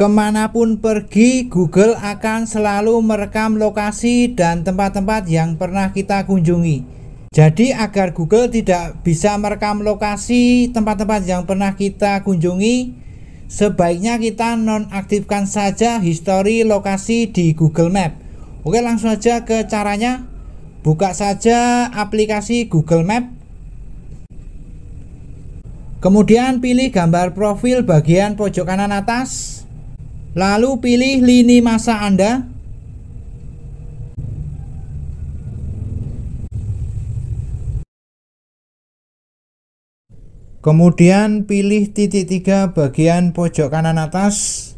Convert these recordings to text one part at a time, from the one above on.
Kemanapun pergi, Google akan selalu merekam lokasi dan tempat-tempat yang pernah kita kunjungi. Jadi, agar Google tidak bisa merekam lokasi tempat-tempat yang pernah kita kunjungi, sebaiknya kita nonaktifkan saja histori lokasi di Google Map. Oke, langsung aja ke caranya. Buka saja aplikasi Google Map. Kemudian pilih gambar profil bagian pojok kanan atas. Lalu pilih lini masa Anda. Kemudian pilih titik tiga bagian pojok kanan atas.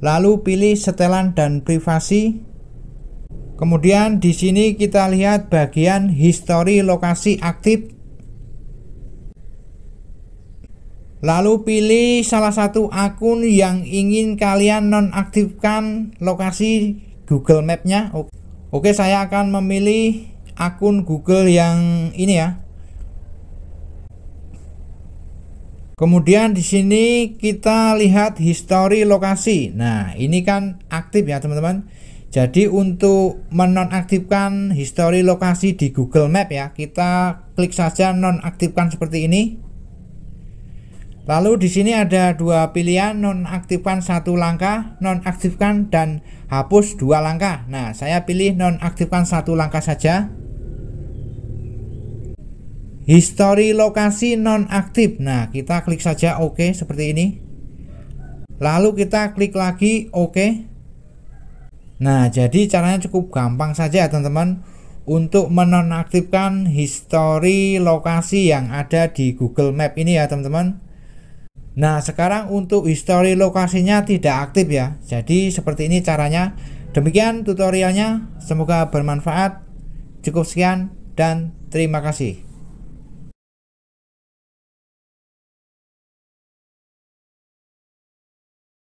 Lalu pilih setelan dan privasi. Kemudian di sini kita lihat bagian histori lokasi aktif Lalu pilih salah satu akun yang ingin kalian nonaktifkan lokasi Google Map-nya. Oke, saya akan memilih akun Google yang ini ya. Kemudian di sini kita lihat histori lokasi. Nah, ini kan aktif ya, teman-teman. Jadi untuk menonaktifkan histori lokasi di Google Map ya, kita klik saja nonaktifkan seperti ini. Lalu di sini ada dua pilihan nonaktifkan satu langkah, nonaktifkan dan hapus dua langkah. Nah, saya pilih nonaktifkan satu langkah saja. History lokasi nonaktif. Nah, kita klik saja OK seperti ini. Lalu kita klik lagi OK. Nah, jadi caranya cukup gampang saja teman-teman untuk menonaktifkan history lokasi yang ada di Google Map ini ya teman-teman. Nah sekarang untuk histori lokasinya tidak aktif ya Jadi seperti ini caranya Demikian tutorialnya Semoga bermanfaat Cukup sekian dan terima kasih